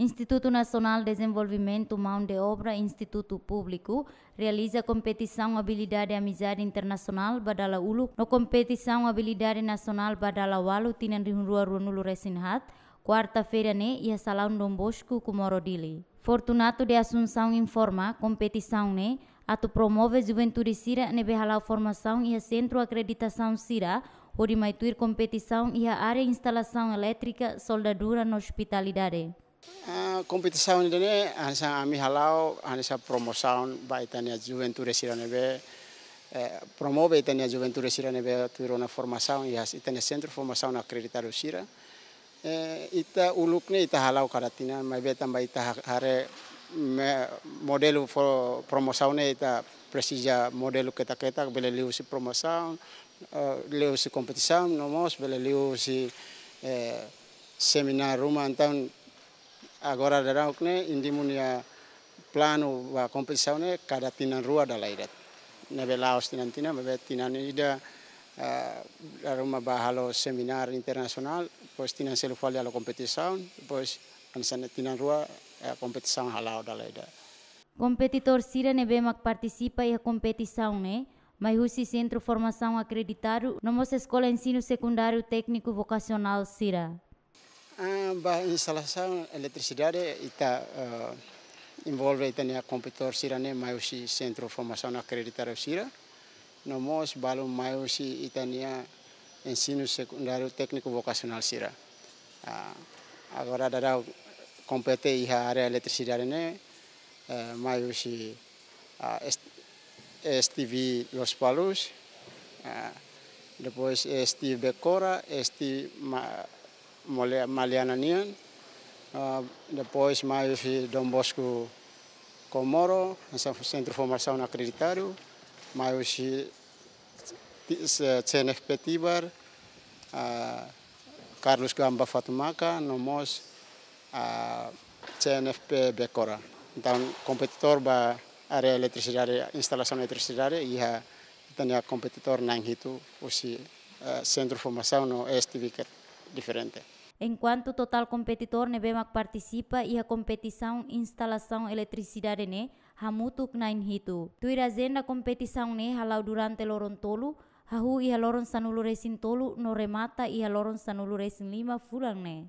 Instituto Nacional de Desenvolvimento Mão de Obra Instituto Público realiza competição Habilidade e Amizade Internacional Badala Ulu no competição Habilidade Nacional Badala Walu tinan di Rua Runulu Resinhat quarta-feira ne, né, e a Salão Dom Bosco Comorodili. Fortunato de Assunção informa competição a né, ato promove juventude sira ne behalau formação e a centro acreditação sira o de maituir competição e a área instalação elétrica soldadura na hospitalidade. Eh, competição ini eh, ansa kami halau ansa promoção baitania juventude siranebe eh, promove itania juventude siranebe turona formação e as itania centro formação acreditado usira ita ulukne ita halau karatina mai betam bai ita hare modelo for promoção ne ita presija modelo kita kita bela liu si promoção liu si competição nomos bela liu si seminar rumah antang Agora dará o que indimunia plano a competição né cada tina rua da leida, Nebe laos tinan tina, nebe tina é ida dar uma bahalo seminário internacional, pois tina selo falha a competição, pois ansan tina rua é a competição halau da leirat. Competitor Sira Nebemak participa a competição, né? Mas o Centro Formação Acreditado, nossa escola ensino secundário técnico vocacional Sira. Ah, ba instalação eletricidade está uh, envolve eh, itania computador sirane maiusi centro formação acreditar sira nomos balum maiusi itania ensino secundário técnico vocacional sira uh, ah, agora dará compete iha área eletricidade ne uh, maiusi uh, ah, est, STV Los Palos uh, depois STV Becora STV Maliana uh, depois mais Dom Bosco Comoro, Centro de Formação Acreditado, mais CNFP Tibar, uh, Carlos Gamba Fatumaca, Nomos, uh, ah, CNFP Becora. Então, competidor para área eletricidade, instalação de eletricidade, e a tenha competidor na Hitu, o ah, Centro de Formação no STV diferente. Enquanto total competidor nebemak participa iha competição instalação eletricidade ne hamutuk nain hitu. Tuira zenda kompetisau ne halau durante loron tolu, hahu iha loron sanulu resin tolu no remata iha loron sanulu resin lima fulang ne.